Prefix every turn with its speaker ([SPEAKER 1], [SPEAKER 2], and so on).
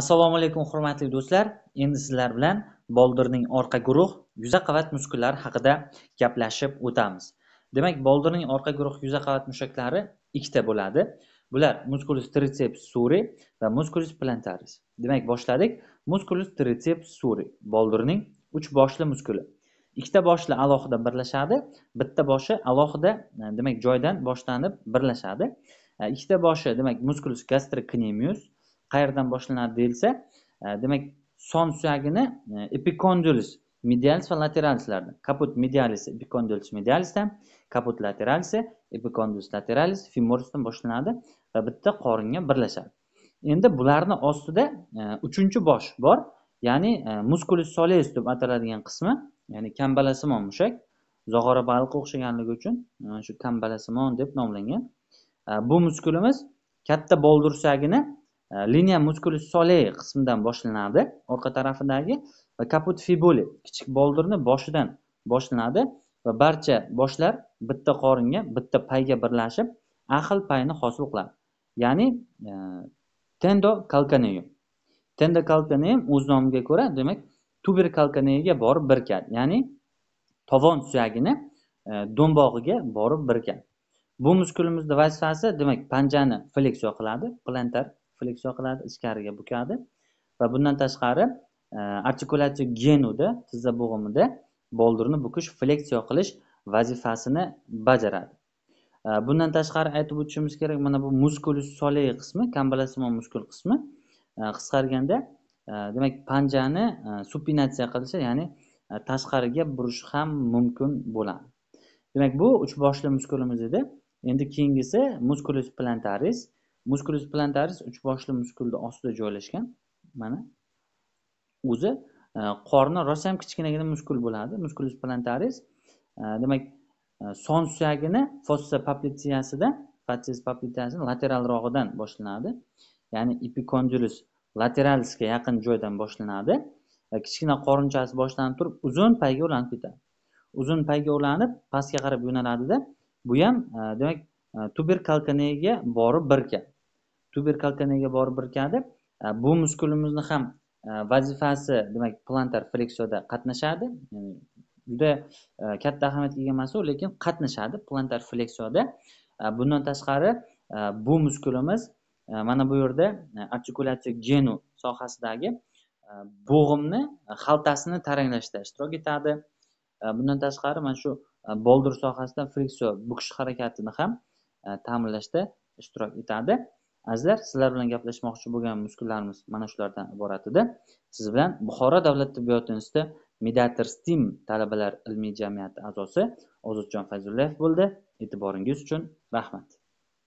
[SPEAKER 1] assalomu alaykum hurmatli do'stlar endi sizlar bilan boldirning orqa guruh yuza qavat muskullari haqida gaplashib o'tamiz demak boldirning orqa guruh yuza qavat mushaklari ikkita bo'ladi bular musculus triceps suri va musculus plantaris demak boshladik musculus triceps suri boldirning uch boshli muskuli ikkita boshli alohida birlashadi bitta boshi alohida e, demak joydan boshlanib birlashadi e, ikkita boshi demak musculus gastrocnemius qayerdan boshlanadi deyilsa e, demak son suyagini e, epikondyulis medialis va lateralislardan kaput medialis epikondyulis medialisdan kaput lateralisi epikondyulis lateralis femorisdan boshlanadi va bitta qoringa birlashadi endi bularni ostida e, uchinchi bosh bor ya'ni musculus soleus deb ataladigan qismi ya'ni kambalasimon mushak zog'ora baliqqa o'xshaganligi uchun shu kambalasimon deb nomlangan bu muskulimiz katta boldir suyagini liniya muskuli sole qismidan boshlanadi orqa tarafidagi va э, kaput fibuli kichik boldirni boshidan boshlanadi va barcha boshlar bitta qoringa bitta payga birlashib ahil payni hosil qiladi ya'ni e, tendo kalkaneum tendo kalkaneum o'z nomiga ko'ra demak tuber kalkaneyga borib birikadi ya'ni tovon suyagini e, do'mbog'iga borib birikadi bu muskulimizning vazifasi demak panjani fleksiya qiladi plantar fleksiya qiladi ichkariga bukadi va bundan tashqari e, artikulyatsiya genuda tizza bo'g'imida boldirni bukish fleksiya qilish vazifasini bajaradi e, bundan tashqari aytib o'tishimiz kerak mana bu muskulus soley qismi kambalassimon muskul qismi e, qisqarganda demak panjani supinatsiya qilishi ya'ni tashqariga burish ham mumkin bo'ladi demak bu uch boshli muskulimiz edi endi keyingisi muskulus plantaris musculus plantaris uch boshli muskulni ostida joylashgan mana o'zi e, qorni rosa ham kichkinagina muskul bo'ladi musculus plantaris e, demak e, son suyagini fossa poplitsiyasida fatsis poplitsiyasini lateralrog'idan boshlanadi ya'ni epikondilus lateralisga yaqin joydan boshlanadi kichkina qorinchasi boshlanib turib uzun payga ulanib ketadi uzun payga ulanib pastga qarab yo'naladida bu ham demak tuberkalkaniyaga borib birka tuberkultinaga borib birikadi e, bu muskulimizni ham e, vazifasi demak plantar fleksiyada qatnashadi juda e, katta ahamiyatga ega emas u lekin qatnashadi plantar fleksiyada bundan tashqari bu muskulimiz mana bu yerda artikulyatsiya genu sohasidagi bo'g'imni xaltasini taranglashda ishtirok etadi bundan tashqari mana shu boldir sohasida fleksiya bukish harakatini ham ta'minlashda ishtirok etadi Azizlar, sizlar bilan gaplashmoqchi bo'lgan muskullarimiz mana shulardan iborat edi. Siz bilan Buxoro davlat tibbiyot instituti Mediator STEAM talabalar ilmiy jamiyati a'zosi Ozodjon Fayzullayev bo'ldi. E'tiboringiz uchun rahmat.